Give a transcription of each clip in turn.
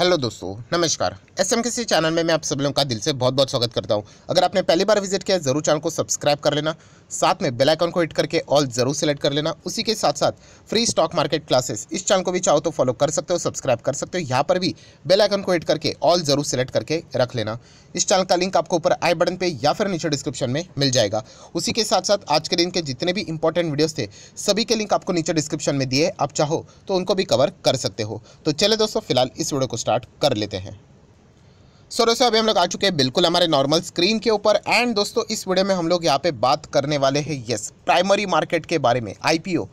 hello दोस्तों नमस्कार S M किसी चैनल में मैं आप सब लोगों का दिल से बहुत बहुत स्वागत करता हूं अगर आपने पहली बार विजिट किया ज़रूर चैनल को सब्सक्राइब कर लेना साथ में बेल आइकन को हिट करके ऑल ज़रूर सेलेक्ट कर लेना उसी के साथ साथ फ्री स्टॉक मार्केट क्लासेस इस चैनल को भी चाहो तो फॉलो कर सकते हो सब्सक्राइब कर सकते हो यहाँ पर भी बेलाइकन को हिट करके ऑल ज़रूर सेलेक्ट करके रख लेना इस चैनल का लिंक आपको ऊपर आई बटन पर या फिर नीचे डिस्क्रिप्शन में मिल जाएगा उसी के साथ साथ आज के दिन के जितने भी इंपॉर्टेंट वीडियोज़ थे सभी के लिंक आपको नीचे डिस्क्रिप्शन में दिए आप चाहो तो उनको भी कवर कर सकते हो तो चले दोस्तों फिलहाल इस वीडियो को स्टार्ट कर लेते हैं सो दोस्तों अभी हम लोग आ चुके हैं बिल्कुल हमारे नॉर्मल स्क्रीन के ऊपर एंड दोस्तों इस वीडियो में हम लोग यहाँ पे बात करने वाले हैं यस प्राइमरी मार्केट के बारे में आईपीओ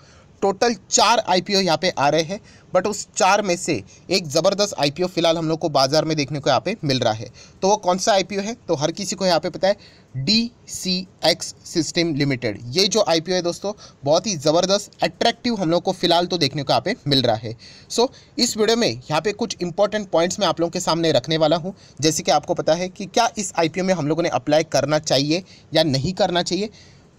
टोटल चार आईपीओ यहाँ पे आ रहे हैं बट उस चार में से एक ज़बरदस्त आईपीओ फिलहाल हम लोग को बाजार में देखने को यहाँ पे मिल रहा है तो वो कौन सा आईपीओ है तो हर किसी को यहाँ पे पता है D C X system limited ये जो आईपीओ है दोस्तों बहुत ही ज़बरदस्त अट्रैक्टिव हम लोग को फिलहाल तो देखने को यहाँ पे मिल रहा है सो so, इस वीडियो में यहाँ पे कुछ इंपॉर्टेंट पॉइंट्स मैं आप लोगों के सामने रखने वाला हूँ जैसे कि आपको पता है कि क्या इस आई में हम लोगों ने अप्लाई करना चाहिए या नहीं करना चाहिए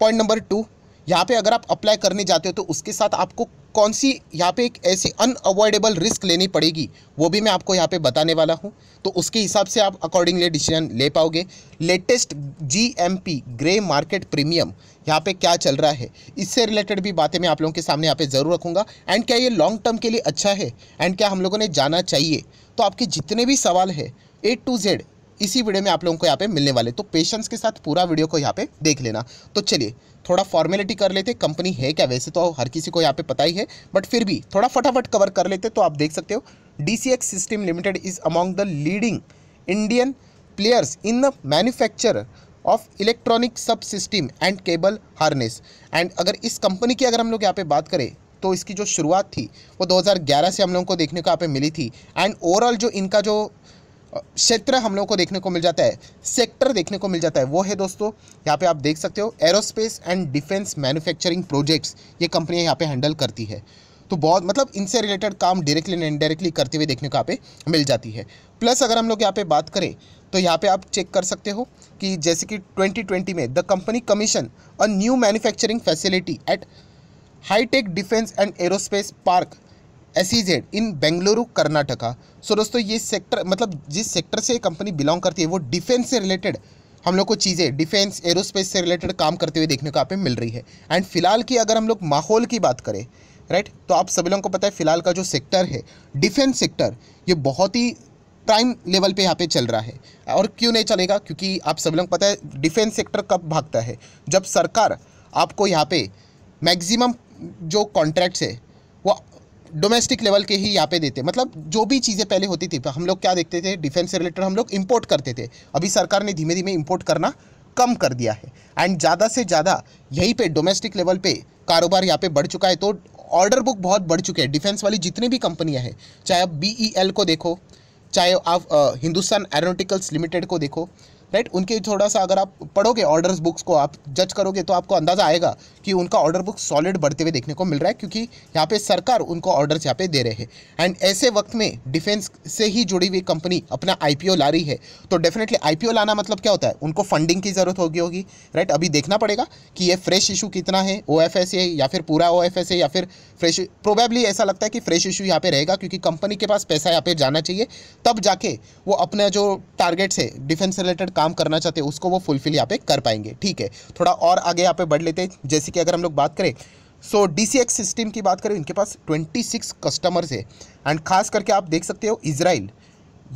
पॉइंट नंबर टू यहाँ पे अगर आप अप्लाई करने जाते हो तो उसके साथ आपको कौन सी यहाँ पे एक ऐसी अनअवॉइडेबल रिस्क लेनी पड़ेगी वो भी मैं आपको यहाँ पे बताने वाला हूँ तो उसके हिसाब से आप अकॉर्डिंगली डिसीजन ले पाओगे latest GMP grey market premium यहाँ पे क्या चल रहा है इससे रिलेटेड भी बातें मैं आप लोगों के सामने यहाँ पे ज़रूर रखूँगा एंड क्या ये लॉन्ग टर्म के लिए अच्छा है एंड क्या हम लोगों ने जाना चाहिए तो आपके जितने भी सवाल है ए टू जेड इसी वीडियो में आप लोगों को यहाँ पे मिलने वाले तो पेशेंस के साथ पूरा वीडियो को यहाँ पे देख लेना तो चलिए थोड़ा फॉर्मेलिटी कर लेते कंपनी है क्या वैसे तो हर किसी को यहाँ पे पता ही है बट फिर भी थोड़ा फटाफट कवर कर लेते तो आप देख सकते हो D system limited is among the leading Indian players in the manufacture of electronic sub system and cable harness and अगर इस कंपनी की अगर हम लोग यहाँ पे बात करें तो इसकी जो शुरुआत थी वो 2011 से हम लोगों को देखने को यहाँ पे मिली थी एंड ओवरऑल जो इनका जो क्षेत्र हम लोग को देखने को मिल जाता है सेक्टर देखने को मिल जाता है वो है दोस्तों यहाँ पे आप देख सकते हो aerospace and defence manufacturing projects ये कंपनियाँ यहाँ पे हैंडल करती है तो बहुत मतलब इनसे रिलेटेड काम डायरेक्टली एंड इनडायरेक्टली करते हुए देखने को यहाँ पे मिल जाती है प्लस अगर हम लोग यहाँ पे बात करें तो यहाँ पे आप चेक कर सकते हो कि जैसे कि 2020 में the company commission a new manufacturing facility at hi tech defence and aerospace park एस इन बेंगलुरु कर्नाटका सो दोस्तों ये सेक्टर मतलब जिस सेक्टर से कंपनी बिलोंग करती है वो डिफेंस से रिलेटेड हम लोग को चीज़ें डिफेंस एरोस्पेस से रिलेटेड काम करते हुए देखने को आप मिल रही है एंड फिलहाल की अगर हम लोग माहौल की बात करें राइट तो आप सभी लोगों को पता है फिलहाल का जो सेक्टर है डिफेंस सेक्टर ये बहुत ही प्राइम लेवल पे यहाँ पे चल रहा है और क्यों नहीं चलेगा क्योंकि आप सभी लोग पता है डिफेंस सेक्टर कब भागता है जब सरकार आपको यहाँ पे मैक्सिमम जो कॉन्ट्रैक्ट्स है डोमेस्टिक लेवल के ही यहाँ पे देते मतलब जो भी चीज़ें पहले होती थी हम लोग क्या देखते थे डिफेंस से रिलेटेड हम लोग इम्पोर्ट करते थे अभी सरकार ने धीमे धीमे इम्पोर्ट करना कम कर दिया है एंड ज़्यादा से ज़्यादा यहीं पे डोमेस्टिक लेवल पे कारोबार यहाँ पे बढ़ चुका है तो ऑर्डर बुक बहुत बढ़ चुके हैं डिफेंस वाली जितनी भी कंपनियाँ हैं चाहे आप बी ई एल को देखो चाहे आप हिंदुस्तान एरोनोटिकल्स लिमिटेड को देखो राइट उनके थोड़ा सा अगर आप पढ़ोगे ऑर्डर्स बुक्स को आप जज करोगे तो आपको अंदाज़ा आएगा कि उनका ऑर्डर बुक सॉलिड बढ़ते हुए देखने को मिल रहा है क्योंकि यहाँ पे सरकार उनको ऑर्डर्स यहाँ पे दे रहे हैं एंड ऐसे वक्त में डिफेंस से ही जुड़ी हुई कंपनी अपना आईपीओ ला रही है तो डेफिनेटली आईपीओ लाना मतलब क्या होता है उनको फंडिंग की ज़रूरत होगी होगी राइट अभी देखना पड़ेगा कि ये फ्रेश इशू कितना है ओ एफ एस या फिर पूरा ओ एफ एस या फिर फ्रेश प्रोबेबली ऐसा लगता है कि फ्रेश इशू यहाँ पे रहेगा क्योंकि कंपनी के पास पैसा यहाँ पे जाना चाहिए तब जाके वो अपना जो टारगेट्स है डिफेंस रिलेटेड काम करना चाहते हैं उसको वो फुलफिल यहाँ पे कर पाएंगे ठीक है थोड़ा और आगे यहाँ पे बढ़ लेते हैं जैसे की अगर हम लोग बात करें so D C X system की बात करें इनके पास 26 कस्टमर्स है एंड खास करके आप देख सकते हो इसराइल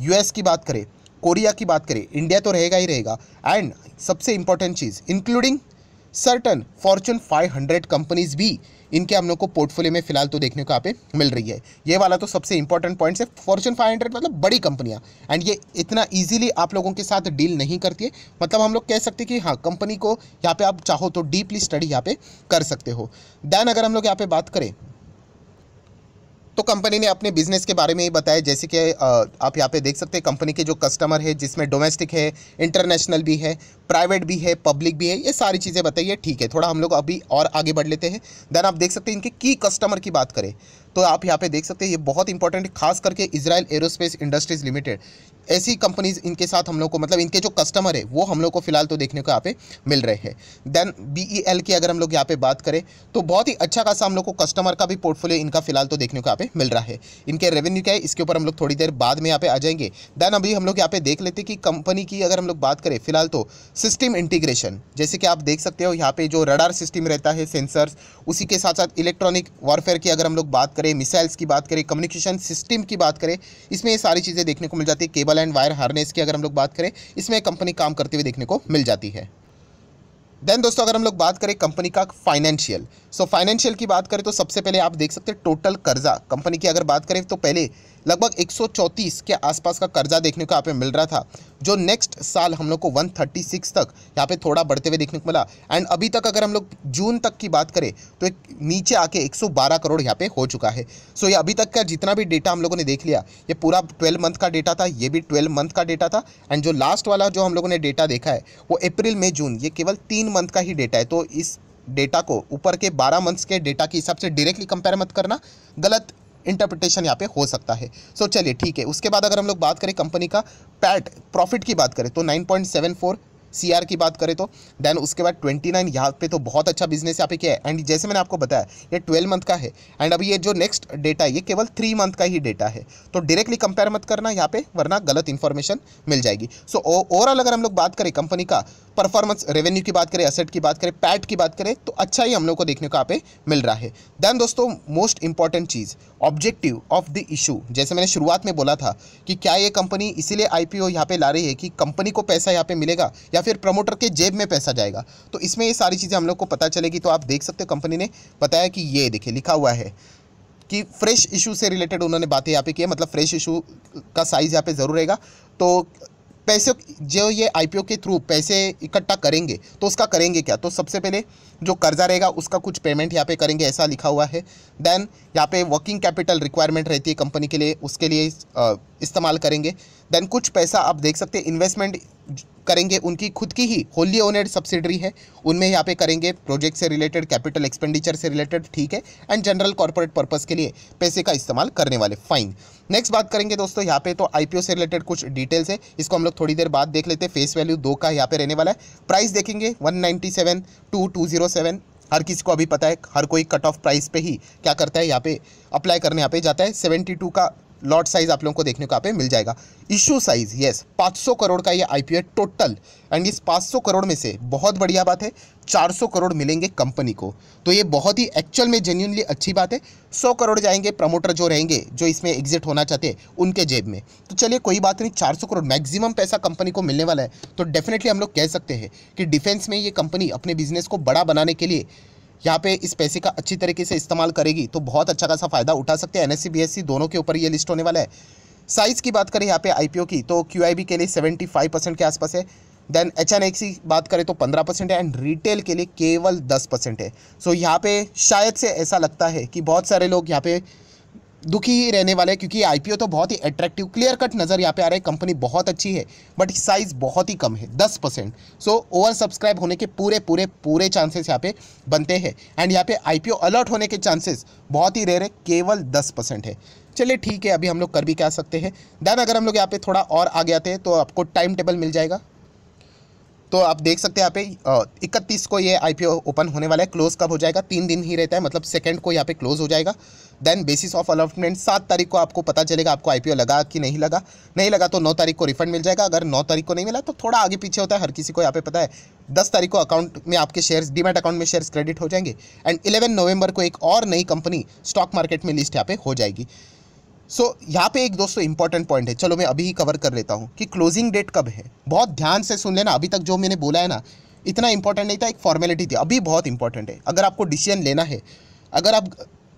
यूएस की बात करें कोरिया की बात करें इंडिया तो रहेगा ही रहेगा एंड सबसे इंपॉर्टेंट चीज़ इंक्लूडिंग सर्टन फॉर्चून 500 कंपनीज भी इनके हम लोग को पोर्टफोलियो में फिलहाल तो देखने को यहाँ पे मिल रही है ये वाला तो सबसे इंपॉर्टेंट पॉइंट है फॉर्चून 500 मतलब बड़ी कंपनियां एंड ये इतना ईजिली आप लोगों के साथ डील नहीं करती है मतलब हम लोग कह सकते हैं कि हाँ कंपनी को यहाँ पे आप चाहो तो डीपली स्टडी यहाँ पे कर सकते हो दैन अगर हम लोग यहाँ पे बात करें तो कंपनी ने अपने बिजनेस के बारे में ही बताया जैसे कि आप यहाँ पे देख सकते हैं कंपनी के जो कस्टमर है जिसमें डोमेस्टिक है इंटरनेशनल भी है प्राइवेट भी है पब्लिक भी है ये सारी चीज़ें बताइए ठीक है थोड़ा हम लोग अभी और आगे बढ़ लेते हैं देन आप देख सकते हैं इनके की कस्टमर की बात करें तो आप यहाँ पे देख सकते हैं ये बहुत इंपॉर्टेंट है खास करके इसराइल एरोस्पेस इंडस्ट्रीज़ लिमिटेड ऐसी कंपनीज इनके साथ हम लोग को मतलब इनके जो कस्टमर है वो हम लोग को फिलहाल तो देखने को यहाँ पे मिल रहे हैं देन बी e की अगर हम लोग यहाँ पे बात करें तो बहुत ही अच्छा खासा हम लोग को कस्टमर का भी पोर्टफोलियो इनका फिलहाल तो देखने को यहाँ पे मिल रहा है इनके रेवेन्यू क्या है इसके ऊपर हम लोग थोड़ी देर बाद में यहाँ पे आ जाएंगे देन अभी हम लोग यहाँ पे देख लेते कि कंपनी की अगर हम लोग बात करें फिलहाल तो सिस्टम इंटीग्रेशन जैसे कि आप देख सकते हो यहाँ पे जो रडार सिस्टम रहता है सेंसर्स उसी के साथ साथ इलेक्ट्रॉनिक वॉरफेयर की अगर हम लोग बात करें मिसाइल्स की बात करें कम्युनिकेशन सिस्टम की बात करें इसमें ये सारी चीज़ें देखने को मिल जाती है केबल एंड वायर हारनेस की अगर हम लोग बात करें इसमें कंपनी काम करते हुए देखने को मिल जाती है देन दोस्तों अगर हम लोग बात करें कंपनी का फाइनेंशियल सो फाइनेंशियल की बात करें तो सबसे पहले आप देख सकते हैं टोटल कर्जा कंपनी की अगर बात करें तो पहले लगभग 134 के आसपास का कर्जा देखने को यहाँ पे मिल रहा था जो नेक्स्ट साल हम लोग को 136 तक यहाँ पे थोड़ा बढ़ते हुए देखने को मिला एंड अभी तक अगर हम लोग जून तक की बात करें तो एक नीचे आके 112 करोड़ यहाँ पे हो चुका है सो ये अभी तक का जितना भी डेटा हम लोगों ने देख लिया ये पूरा ट्वेल्व मंथ का डेटा था ये भी ट्वेल्व मंथ का डेटा था एंड जो लास्ट वाला जो हम लोगों ने डेटा देखा है वो अप्रैल मई जून ये केवल तीन मंथ का ही डेटा है तो इस डेटा को ऊपर के बारह मंथ्स के डेटा के हिसाब से डायरेक्टली कंपेयर मत करना गलत इंटरप्रिटेशन यहाँ पे हो सकता है सो so, चलिए ठीक है उसके बाद अगर हम लोग बात करें कंपनी का पैट प्रॉफिट की बात करें तो 9.74 सी की बात करें तो देन उसके बाद ट्वेंटी नाइन यहाँ पे तो बहुत अच्छा बिजनेस यहाँ पे किया है एंड जैसे मैंने आपको बताया ये ट्वेल्व मंथ का है एंड अभी ये जो नेक्स्ट डेटा है ये केवल थ्री मंथ का ही डेटा है तो डायरेक्टली कंपेयर मत करना यहाँ पे वरना गलत इन्फॉर्मेशन मिल जाएगी सो ओवरऑल अगर हम लोग बात करें कंपनी का परफॉर्मेंस रेवेन्यू की बात करें असेट की बात करें पैट की बात करें तो अच्छा ही हम लोग को देखने को यहाँ पे मिल रहा है देन दोस्तों मोस्ट इंपॉर्टेंट चीज़ ऑब्जेक्टिव ऑफ द इशू जैसे मैंने शुरुआत में बोला था कि क्या ये कंपनी इसीलिए आई पी ला रही है कि कंपनी को पैसा यहाँ पे मिलेगा या या फिर प्रमोटर के जेब में पैसा जाएगा तो इसमें ये सारी चीज़ें हम लोग को पता चलेगी तो आप देख सकते हो कंपनी ने बताया कि ये देखिए लिखा हुआ है कि फ्रेश इशू से रिलेटेड उन्होंने बातें यहाँ पे की है मतलब फ्रेश इशू का साइज़ यहाँ पे ज़रूर रहेगा तो पैसे जो ये आईपीओ के थ्रू पैसे इकट्ठा करेंगे तो उसका करेंगे क्या तो सबसे पहले जो कर्जा रहेगा उसका कुछ पेमेंट यहाँ पे करेंगे ऐसा लिखा हुआ है देन यहाँ पे वर्किंग कैपिटल रिक्वायरमेंट रहती है कंपनी के लिए उसके लिए इस्तेमाल करेंगे देन कुछ पैसा आप देख सकते हैं इन्वेस्टमेंट करेंगे उनकी खुद की ही होली ओनर सब्सिडरी है उनमें यहाँ पे करेंगे प्रोजेक्ट से रिलेटेड कैपिटल एक्सपेंडिचर से रिलेटेड ठीक है एंड जनरल कॉर्पोरेट पर्पज़ के लिए पैसे का इस्तेमाल करने वाले फाइन नेक्स्ट बात करेंगे दोस्तों यहाँ पे तो आईपीओ से रिलेटेड कुछ डिटेल्स है इसको हम लोग थोड़ी देर बाद देख लेते हैं फेस वैल्यू दो का यहाँ पे रहने वाला है प्राइस देखेंगे one ninety seven two two zero seven हर किसी को अभी पता है हर कोई कट ऑफ प्राइस पे ही क्या करता है यहाँ पे अप्लाई करने यहाँ पे जाता है सेवेंटी टू का लॉट साइज़ आप लोगों को देखने को यहाँ पे मिल जाएगा इशू साइज़ यस 500 करोड़ का ये आईपीओ है टोटल एंड इस 500 करोड़ में से बहुत बढ़िया बात है 400 करोड़ मिलेंगे कंपनी को तो ये बहुत ही एक्चुअल में जेन्यूनली अच्छी बात है 100 करोड़ जाएंगे प्रमोटर जो रहेंगे जो इसमें एग्जिट होना चाहते हैं उनके जेब में तो चलिए कोई बात नहीं चार करोड़ मैक्सिमम पैसा कंपनी को मिलने वाला है तो डेफिनेटली हम लोग कह सकते हैं कि डिफेंस में ये कंपनी अपने बिजनेस को बड़ा बनाने के लिए यहाँ पे इस पैसे का अच्छी तरीके से इस्तेमाल करेगी तो बहुत अच्छा खासा फ़ायदा उठा सकते हैं एन एस e, e दोनों के ऊपर ये लिस्ट होने वाला है साइज़ की बात करें यहाँ पे आई की तो क्यू के लिए सेवेंटी परसेंट के आसपास है देन एच एन की बात करें तो 15 परसेंट है एंड रिटेल के लिए केवल 10 परसेंट है सो so, यहाँ पे शायद से ऐसा लगता है कि बहुत सारे लोग यहाँ पे दुखी ही रहने वाले क्योंकि आईपीओ तो बहुत ही अट्रैक्टिव क्लियर कट नज़र यहाँ पे आ रहा है कंपनी बहुत अच्छी है बट साइज़ बहुत ही कम है दस परसेंट सो ओवर सब्सक्राइब होने के पूरे पूरे पूरे चांसेस यहाँ पे बनते हैं एंड यहाँ पे आईपीओ अलर्ट होने के चांसेस बहुत ही रेयर है केवल दस परसेंट है चलिए ठीक है अभी हम लोग कर भी क्या सकते हैं देन अगर हम लोग यहाँ पे थोड़ा और आगे आते हैं तो आपको टाइम टेबल मिल जाएगा तो आप देख सकते हैं यहाँ पे इकतीस को ये आई ओपन होने वाला है क्लोज कब हो जाएगा तीन दिन ही रहता है मतलब सेकेंड को यहाँ पे क्लोज हो जाएगा देन बेसिस ऑफ अलॉटमेंट सात तारीख को आपको पता चलेगा आपको आई लगा कि नहीं लगा नहीं लगा तो नौ तारीख को रिफंड मिल जाएगा अगर नौ तारीख को नहीं मिला तो थोड़ा आगे पीछे होता है हर किसी को यहाँ पे पता है दस तारीख को अकाउंट में आपके शेयर्स डीमेट अकाउंट में शेयर्स क्रेडिट हो जाएंगे एंड इलेवन नवंबर को एक और नई कंपनी स्टॉक मार्केट में लिस्ट यहाँ पे हो जाएगी सो so, यहाँ पे एक दोस्तों इंपॉर्टेंट पॉइंट है चलो मैं अभी ही कवर कर लेता हूँ कि क्लोजिंग डेट कब है बहुत ध्यान से सुन लेना अभी तक जो मैंने बोला है ना इतना इंपॉर्टेंट नहीं था एक फॉर्मेलिटी थी अभी बहुत इंपॉर्टेंट है अगर आपको डिसीजन लेना है अगर आप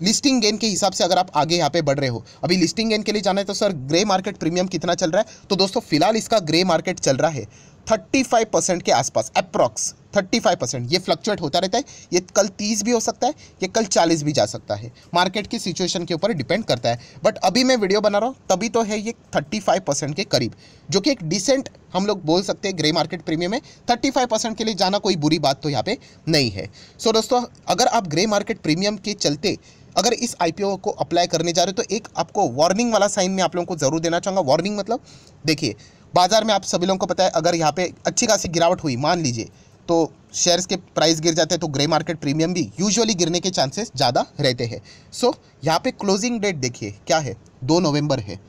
लिस्टिंग गेन के हिसाब से अगर आप आगे यहाँ पे बढ़ रहे हो अभी लिस्टिंग गेन के लिए जाना है तो सर ग्रे मार्केट प्रीमियम कितना चल रहा है तो दोस्तों फिलहाल इसका ग्रे मार्केट चल रहा है थर्टी फाइव परसेंट के आसपास अप्रॉक्स थर्टी फाइव परसेंट ये फ्लक्चुएट होता रहता है ये कल तीस भी हो सकता है ये कल चालीस भी जा सकता है मार्केट की सिचुएशन के ऊपर डिपेंड करता है बट अभी मैं वीडियो बना रहा हूँ तभी तो है ये थर्टी फाइव परसेंट के करीब जो कि एक डिसेंट हम लोग बोल सकते हैं ग्रे मार्केट प्रीमियम में थर्टी फाइव परसेंट के लिए जाना कोई बुरी बात तो यहाँ पर नहीं है सो so, दोस्तों अगर आप ग्रे मार्केट प्रीमियम के चलते अगर इस आई को अप्लाई करने जा रहे हो तो एक आपको वार्निंग वाला साइन में आप लोगों को ज़रूर देना चाहूँगा वार्निंग मतलब देखिए बाजार में आप सभी लोगों को पता है अगर यहाँ पे अच्छी खासी गिरावट हुई मान लीजिए तो शेयर्स के प्राइस गिर जाते हैं तो ग्रे मार्केट प्रीमियम भी यूजुअली गिरने के चांसेस ज़्यादा रहते हैं सो so, यहाँ पे क्लोजिंग डेट देखिए क्या है दो नवंबर है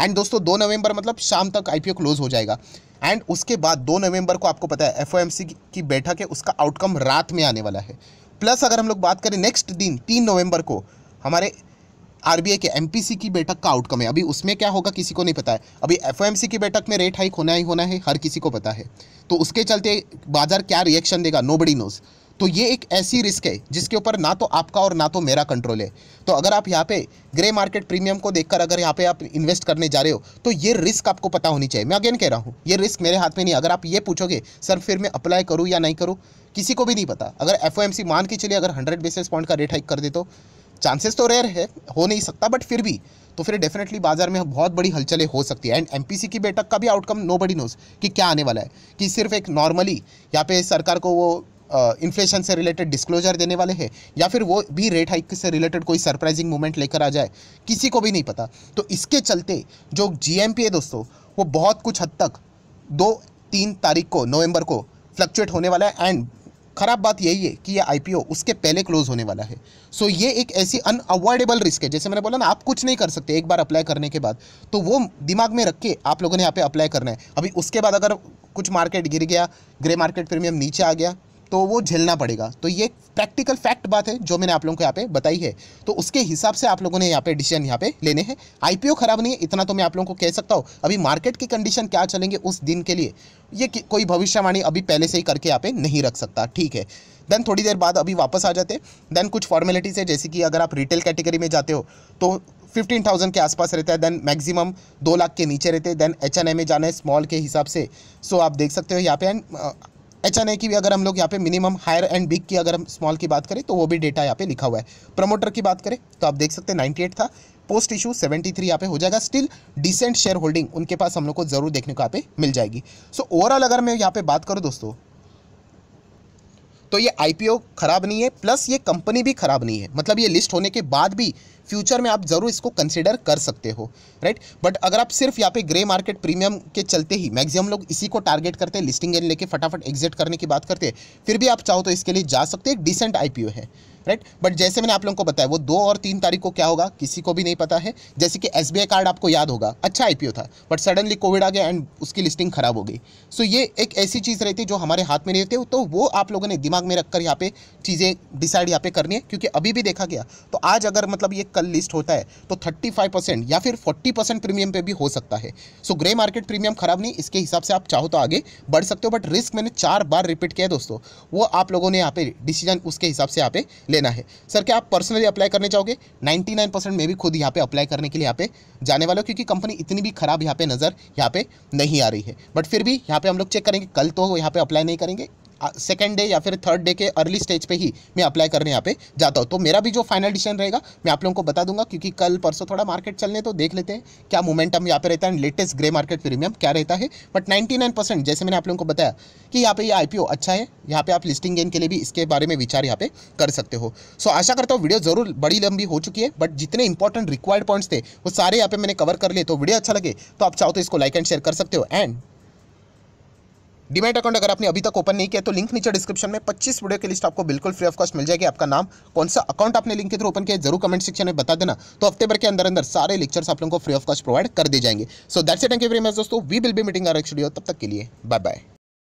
एंड दोस्तों दो नवंबर मतलब शाम तक आईपीओ क्लोज हो जाएगा एंड उसके बाद दो नवंबर को आपको पता है एफ की बैठक है उसका आउटकम रात में आने वाला है प्लस अगर हम लोग बात करें नेक्स्ट दिन तीन नवंबर को हमारे आरबीआई के एमपीसी की बैठक का आउटकम है अभी उसमें क्या होगा किसी को नहीं पता है अभी एफओएमसी की बैठक में रेट हाइक होना ही होना है हर किसी को पता है तो उसके चलते बाजार क्या रिएक्शन देगा नो बडी नोज़ तो ये एक ऐसी रिस्क है जिसके ऊपर ना तो आपका और ना तो मेरा कंट्रोल है तो अगर आप यहाँ पे ग्रे मार्केट प्रीमियम को देखकर अगर यहाँ पे आप इन्वेस्ट करने जा रहे हो तो ये रिस्क आपको पता होनी चाहिए मैं अगेन कह रहा हूँ ये रिस्क मेरे हाथ में नहीं अगर आप ये पूछोगे सर फिर मैं अप्लाई करूँ या नहीं करूँ किसी को भी नहीं पता अगर एफ मान के चलिए अगर हंड्रेड बेसिस पॉइंट का रेट हाइक कर दे तो चांसेस तो रेयर है हो नहीं सकता बट फिर भी तो फिर डेफिनेटली बाजार में बहुत बड़ी हलचलें हो सकती है एंड एमपीसी की बैठक का भी आउटकम नो बडी नोज कि क्या आने वाला है कि सिर्फ एक नॉर्मली यहाँ पे सरकार को वो इन्फ्लेशन uh, से रिलेटेड डिस्क्लोजर देने वाले हैं या फिर वो भी रेट हाइक से रिलेटेड कोई सरप्राइजिंग मूवमेंट लेकर आ जाए किसी को भी नहीं पता तो इसके चलते जो जी है दोस्तों वो बहुत कुछ हद तक दो तीन तारीख को नवंबर को फ्लक्चुएट होने वाला है एंड खराब बात यही है कि ये आईपीओ उसके पहले क्लोज होने वाला है सो so ये एक ऐसी अनअवॉइडेबल रिस्क है जैसे मैंने बोला ना आप कुछ नहीं कर सकते एक बार अप्लाई करने के बाद तो वो दिमाग में रख के आप लोगों ने यहाँ पे अप्लाई करना है अभी उसके बाद अगर कुछ मार्केट गिर गया ग्रे मार्केट प्रीमियम नीचे आ गया तो वो झेलना पड़ेगा तो ये प्रैक्टिकल फैक्ट बात है जो मैंने आप लोगों को यहाँ पे बताई है तो उसके हिसाब से आप लोगों ने यहाँ पे डिसीजन यहाँ पे लेने हैं आईपीओ खराब नहीं है इतना तो मैं आप लोगों को कह सकता हूँ अभी मार्केट की कंडीशन क्या चलेंगे उस दिन के लिए ये कोई भविष्यवाणी अभी पहले से ही करके यहाँ पे नहीं रख सकता ठीक है देन थोड़ी देर बाद अभी वापस आ जाते देन कुछ फॉर्मेलिटीज़ है जैसे कि अगर आप रिटेल कैटेगरी में जाते हो तो फिफ्टीन थाउजेंड के आसपास रहता है देन मैक्सिमम दो लाख के नीचे रहते हैं देन एच में जाना है स्मॉल के हिसाब से सो so, आप देख सकते हो यहाँ पे एंड एच ऐसा की भी अगर हम लोग यहाँ पे मिनिमम हायर एंड बिग की अगर हम स्मॉल की बात करें तो वो भी डेटा यहाँ पे लिखा हुआ है प्रमोटर की बात करें तो आप देख सकते हैं 98 था पोस्ट इशू 73 यहाँ पे हो जाएगा स्टिल डिसेंट शेयर होल्डिंग उनके पास हम लोग को जरूर देखने को यहाँ पे मिल जाएगी सो so, ओवरऑल अगर मैं यहाँ पे बात करूँ दोस्तों तो ये आईपीओ खराब नहीं है प्लस ये कंपनी भी खराब नहीं है मतलब ये लिस्ट होने के बाद भी फ्यूचर में आप ज़रूर इसको कंसिडर कर सकते हो राइट बट अगर आप सिर्फ यहाँ पे ग्रे मार्केट प्रीमियम के चलते ही मैक्सिमम लोग इसी को टारगेट करते हैं लिस्टिंग एंड लेके फटाफट एग्जिट करने की बात करते हैं फिर भी आप चाहो तो इसके लिए जा सकते हैं डिसेंट आई है राइट बट जैसे मैंने आप लोगों को बताया वो दो और तीन तारीख को क्या होगा किसी को भी नहीं पता है जैसे कि एस कार्ड आपको याद होगा अच्छा आई था बट सडनली कोविड आ गया एंड उसकी लिस्टिंग खराब हो गई सो so, ये एक ऐसी चीज़ रहती है जो हमारे हाथ में रहती है तो वो आप लोगों ने दिमाग में रखकर यहाँ पे चीज़ें डिसाइड यहाँ पे करनी है क्योंकि अभी भी देखा गया तो आज अगर मतलब ये कल लिस्ट होता है तो थर्टी परसेंट या फिर फोर्टी परसेंट प्रीमियम पर भी हो सकता है सो ग्रे मार्केट प्रीमियम खराब नहीं इसके हिसाब से आप चाहो तो आगे बढ़ सकते हो बट रिस्क मैंने चार बार रिपीट किया दोस्तों वो आप लोगों ने यहाँ पे डिसीजन उसके हिसाब से यहाँ पे ले लेना है सर क्या आप पर्सनली अप्लाई करने चाहोगे 99 परसेंट मैं भी खुद यहाँ पे अप्लाई करने के लिए यहाँ पे जाने वाला हूँ क्योंकि कंपनी इतनी भी खराब यहाँ पे नज़र यहाँ पे नहीं आ रही है बट फिर भी यहाँ पे हम लोग चेक करेंगे कल तो यहाँ पे अप्लाई नहीं करेंगे सेकेंड डे या फिर थर्ड डे के अर्ली स्टेज पे ही मैं अप्लाई करने यहाँ पे जाता हूँ तो मेरा भी जो फाइनल डिसीजन रहेगा मैं आप लोगों को बता दूंगा क्योंकि कल परसों थोड़ा मार्केट चलने तो देख लेते हैं क्या मोमेंटम यहाँ पे रहता है लेटेस्ट ग्रे मार्केट प्रीमियम क्या रहता है बट नाइन्टी नाइन परसेंट जैसे मैंने आप लोगों को बताया कि यहाँ पे ये आई अच्छा है यहाँ पे आप लिस्टिंग गेन के लिए भी इसके बारे में विचार यहाँ पे कर सकते हो सो आशा करता हूँ वीडियो जरूर बड़ी लंबी हो चुकी है बट जितने इंपॉर्टेंट रिक्वायर्ड पॉइंट्स थे वो सारे यहाँ पे मैंने कवर कर लिए तो वीडियो अच्छा लगे तो आप चाहो तो इसको लाइक एंड शेयर कर सकते हो एंड डिमेट अकाउंट अगर आपने अभी तक ओपन नहीं किया तो लिंक नीचे डिस्क्रिप्शन में 25 वीडियो की लिस्ट आपको बिल्कुल फ्री ऑफ कॉस्ट मिल जाएगी आपका नाम कौन सा अकाउंट आपने लिंक के थ्रू ओपन किया जरूर कमेंट सेक्शन में बता देना तो हफ्ते भर के अंदर अंदर सारे लेक्चर्स आप लोगों को फ्री ऑफ कॉस्ट प्रोवाइड कर दिए जाएंगे so that's a thank you very much दोस्तों वी विल भी मीटिंग आर एक्स वीडियो तब तक के लिए बाय बाय